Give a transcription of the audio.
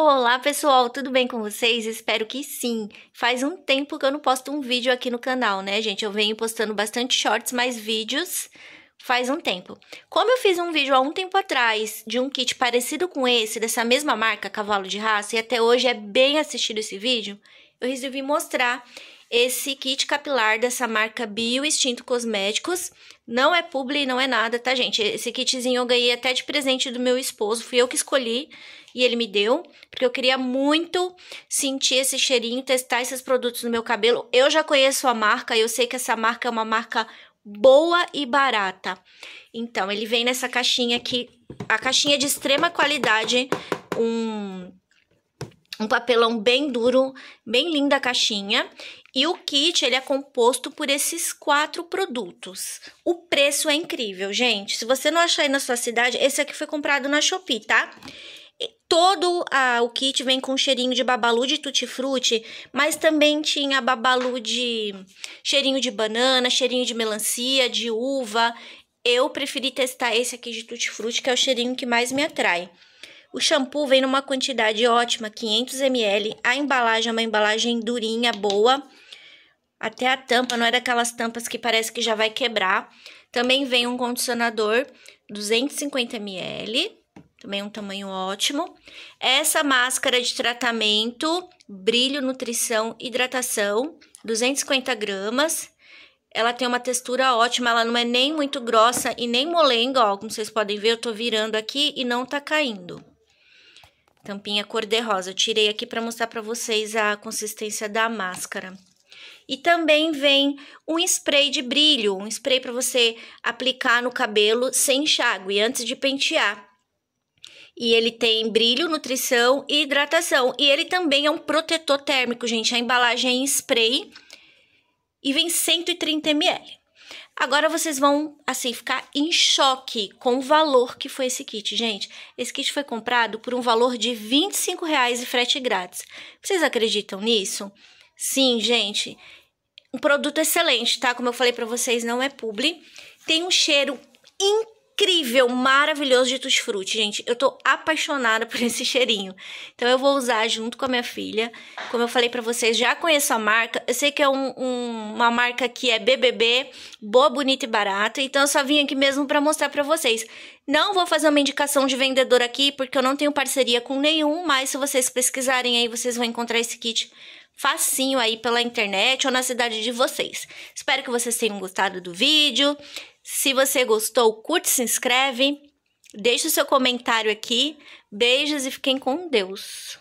Olá pessoal, tudo bem com vocês? Espero que sim. Faz um tempo que eu não posto um vídeo aqui no canal, né, gente? Eu venho postando bastante shorts, mas vídeos faz um tempo. Como eu fiz um vídeo há um tempo atrás de um kit parecido com esse, dessa mesma marca, cavalo de raça, e até hoje é bem assistido esse vídeo, eu resolvi mostrar esse kit capilar dessa marca Bio Extinto Cosméticos. Não é publi, não é nada, tá, gente? Esse kitzinho eu ganhei até de presente do meu esposo, fui eu que escolhi e ele me deu, porque eu queria muito sentir esse cheirinho, testar esses produtos no meu cabelo. Eu já conheço a marca, eu sei que essa marca é uma marca boa e barata. Então, ele vem nessa caixinha aqui, a caixinha de extrema qualidade, um um papelão bem duro, bem linda a caixinha. E o kit, ele é composto por esses quatro produtos. O preço é incrível, gente. Se você não achar aí na sua cidade, esse aqui foi comprado na Shopee, tá? E todo o kit vem com cheirinho de babalu de tutti-frutti, mas também tinha babalu de cheirinho de banana, cheirinho de melancia, de uva. Eu preferi testar esse aqui de tutti-frutti, que é o cheirinho que mais me atrai. O shampoo vem numa quantidade ótima, 500 ml. A embalagem é uma embalagem durinha, boa. Até a tampa, não é daquelas tampas que parece que já vai quebrar. Também vem um condicionador, 250 ml. Também um tamanho ótimo. Essa máscara de tratamento, brilho, nutrição, hidratação, 250 gramas. Ela tem uma textura ótima, ela não é nem muito grossa e nem molenga, ó. Como vocês podem ver, eu tô virando aqui e não tá caindo tampinha cor de rosa. Eu tirei aqui para mostrar para vocês a consistência da máscara. E também vem um spray de brilho, um spray para você aplicar no cabelo sem enxágue, antes de pentear. E ele tem brilho, nutrição e hidratação. E ele também é um protetor térmico, gente. A embalagem é em spray e vem 130 ml. Agora vocês vão, assim, ficar em choque com o valor que foi esse kit, gente. Esse kit foi comprado por um valor de R$ reais e frete grátis. Vocês acreditam nisso? Sim, gente. Um produto excelente, tá? Como eu falei para vocês, não é publi. Tem um cheiro incrível incrível, maravilhoso de tutti-frutti, gente. Eu tô apaixonada por esse cheirinho. Então eu vou usar junto com a minha filha. Como eu falei para vocês, já conheço a marca. Eu sei que é um, um, uma marca que é BBB, boa, bonita e barata. Então eu só vim aqui mesmo para mostrar para vocês. Não vou fazer uma indicação de vendedor aqui, porque eu não tenho parceria com nenhum, mas se vocês pesquisarem aí, vocês vão encontrar esse kit facinho aí pela internet ou na cidade de vocês. Espero que vocês tenham gostado do vídeo. Se você gostou, curte, se inscreve, deixe o seu comentário aqui. Beijos e fiquem com Deus.